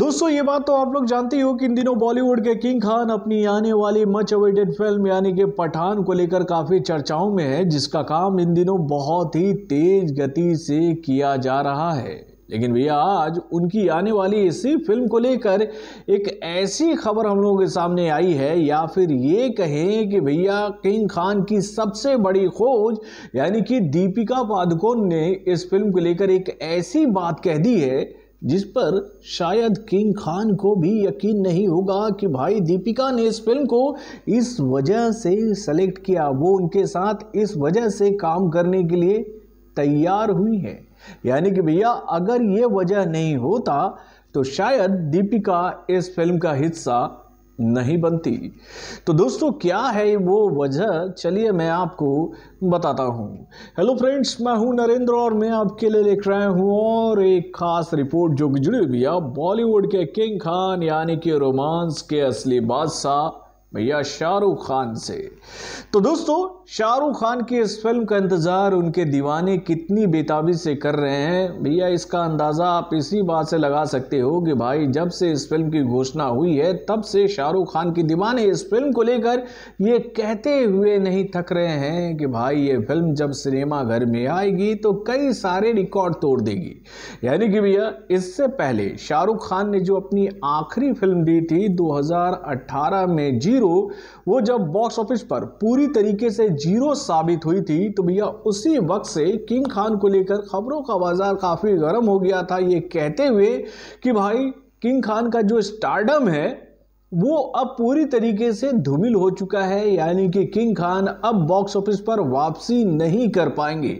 दोस्तों ये बात तो आप लोग जानते ही हो कि इन दिनों बॉलीवुड के किंग खान अपनी आने वाली मच अवेटेड फिल्म यानी कि पठान को लेकर काफ़ी चर्चाओं में है जिसका काम इन दिनों बहुत ही तेज गति से किया जा रहा है लेकिन भैया आज उनकी आने वाली इसी फिल्म को लेकर एक ऐसी खबर हम लोगों के सामने आई है या फिर ये कहें कि भैया किंग खान की सबसे बड़ी खोज यानी कि दीपिका पादुकोण ने इस फिल्म को लेकर एक ऐसी बात कह दी है जिस पर शायद किंग खान को भी यकीन नहीं होगा कि भाई दीपिका ने इस फिल्म को इस वजह से सेलेक्ट किया वो उनके साथ इस वजह से काम करने के लिए तैयार हुई है यानी कि भैया अगर ये वजह नहीं होता तो शायद दीपिका इस फिल्म का हिस्सा नहीं बनती तो दोस्तों क्या है वो वजह चलिए मैं आपको बताता हूँ हेलो फ्रेंड्स मैं हूँ नरेंद्र और मैं आपके लिए लिख रहा हूँ और एक ख़ास रिपोर्ट जो कि जुड़ी हुई है बॉलीवुड के किंग खान यानी कि रोमांस के असली बादशाह भैया शाहरुख खान से तो दोस्तों शाहरुख खान की इस फिल्म का इंतज़ार उनके दीवाने कितनी बेताबी से कर रहे हैं भैया इसका अंदाज़ा आप इसी बात से लगा सकते हो कि भाई जब से इस फिल्म की घोषणा हुई है तब से शाहरुख खान की दीवाने इस फिल्म को लेकर ये कहते हुए नहीं थक रहे हैं कि भाई ये फिल्म जब सिनेमा घर में आएगी तो कई सारे रिकॉर्ड तोड़ देगी यानी कि भैया इससे पहले शाहरुख खान ने जो अपनी आखिरी फिल्म दी थी दो में जी हीरो वो जब बॉक्स ऑफिस पर पूरी तरीके से जीरो साबित हुई थी तो भैया उसी वक्त से किंग खान को लेकर खबरों का बाजार काफ़ी गर्म हो गया था ये कहते हुए कि भाई किंग खान का जो स्टार्डम है वो अब पूरी तरीके से धूमिल हो चुका है यानी कि किंग खान अब बॉक्स ऑफिस पर वापसी नहीं कर पाएंगे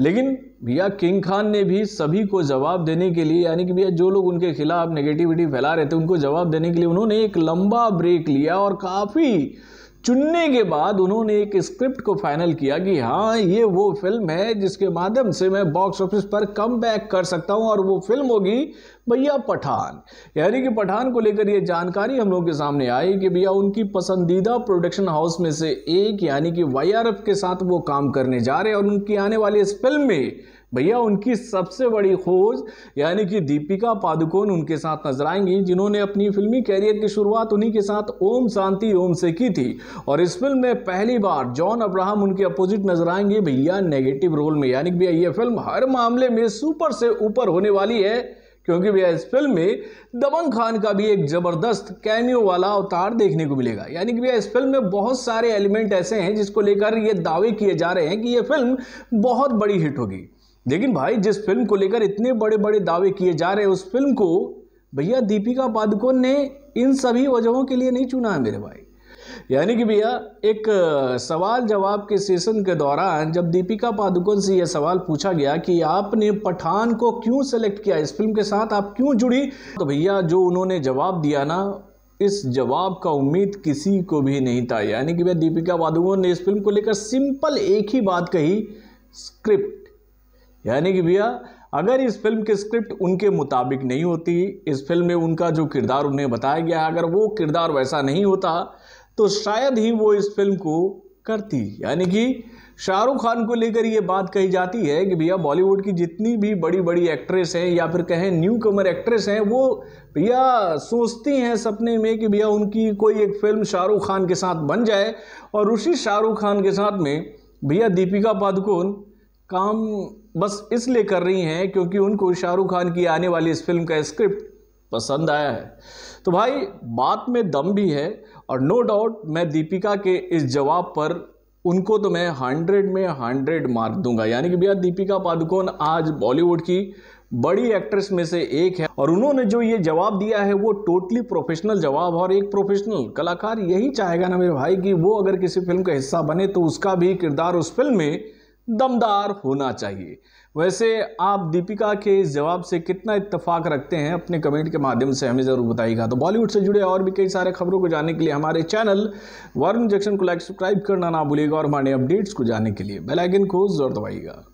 लेकिन भैया किंग खान ने भी सभी को जवाब देने के लिए यानी कि भैया जो लोग उनके खिलाफ नेगेटिविटी फैला रहे थे उनको जवाब देने के लिए उन्होंने एक लंबा ब्रेक लिया और काफ़ी चुनने के बाद उन्होंने एक स्क्रिप्ट को फाइनल किया कि हाँ ये वो फिल्म है जिसके माध्यम से मैं बॉक्स ऑफिस पर कम बैक कर सकता हूँ और वो फिल्म होगी भैया पठान यानी कि पठान को लेकर ये जानकारी हम लोग के सामने आई कि भैया उनकी पसंदीदा प्रोडक्शन हाउस में से एक यानी कि वाई के साथ वो काम करने जा रहे हैं और उनकी आने वाली इस फिल्म में भैया उनकी सबसे बड़ी खोज यानी कि दीपिका पादुकोण उनके साथ नजर आएंगी जिन्होंने अपनी फिल्मी कैरियर की शुरुआत उन्हीं के साथ ओम शांति ओम से की थी और इस फिल्म में पहली बार जॉन अब्राहम उनके अपोजिट नजर आएंगे भैया नेगेटिव रोल में यानी कि भैया ये फिल्म हर मामले में सुपर से ऊपर होने वाली है क्योंकि भैया इस फिल्म में दबंग खान का भी एक जबरदस्त कैमियो वाला अवतार देखने को मिलेगा यानी कि भैया इस फिल्म में बहुत सारे एलिमेंट ऐसे हैं जिसको लेकर ये दावे किए जा रहे हैं कि ये फिल्म बहुत बड़ी हिट होगी लेकिन भाई जिस फिल्म को लेकर इतने बड़े बड़े दावे किए जा रहे हैं उस फिल्म को भैया दीपिका पादुकोण ने इन सभी वजहों के लिए नहीं चुना है मेरे भाई यानी कि भैया एक सवाल जवाब के सेशन के दौरान जब दीपिका पादुकोण से यह सवाल पूछा गया कि आपने पठान को क्यों सेलेक्ट किया इस फिल्म के साथ आप क्यों जुड़ी तो भैया जो उन्होंने जवाब दिया ना इस जवाब का उम्मीद किसी को भी नहीं था यानी कि भैया दीपिका पादुकोण ने इस फिल्म को लेकर सिंपल एक ही बात कही स्क्रिप्ट यानी कि भैया अगर इस फिल्म की स्क्रिप्ट उनके मुताबिक नहीं होती इस फिल्म में उनका जो किरदार उन्हें बताया गया है अगर वो किरदार वैसा नहीं होता तो शायद ही वो इस फिल्म को करती यानी कि शाहरुख खान को लेकर ये बात कही जाती है कि भैया बॉलीवुड की जितनी भी बड़ी बड़ी एक्ट्रेस हैं या फिर कहें न्यू कमर एक्ट्रेस हैं वो भैया सोचती हैं सपने में कि भैया उनकी कोई एक फिल्म शाहरुख खान के साथ बन जाए और उसी शाहरुख खान के साथ में भैया दीपिका पादुकोण काम बस इसलिए कर रही हैं क्योंकि उनको शाहरुख खान की आने वाली इस फिल्म का स्क्रिप्ट पसंद आया है तो भाई बात में दम भी है और नो डाउट मैं दीपिका के इस जवाब पर उनको तो मैं हंड्रेड में हंड्रेड मार्क दूंगा यानी कि भैया दीपिका पादुकोण आज बॉलीवुड की बड़ी एक्ट्रेस में से एक है और उन्होंने जो ये जवाब दिया है वो टोटली प्रोफेशनल जवाब और एक प्रोफेशनल कलाकार यही चाहेगा ना मेरे भाई कि वो अगर किसी फिल्म का हिस्सा बने तो उसका भी किरदार उस फिल्म में दमदार होना चाहिए वैसे आप दीपिका के इस जवाब से कितना इत्तेफाक रखते हैं अपने कमेंट के माध्यम से हमें ज़रूर बताइएगा तो बॉलीवुड से जुड़े और भी कई सारे खबरों को जानने के लिए हमारे चैनल वरुण जंक्शन को लाइक सब्सक्राइब करना ना भूलिएगा और हमारे अपडेट्स को जानने के लिए बेलाइकिन को जरूर दबाइएगा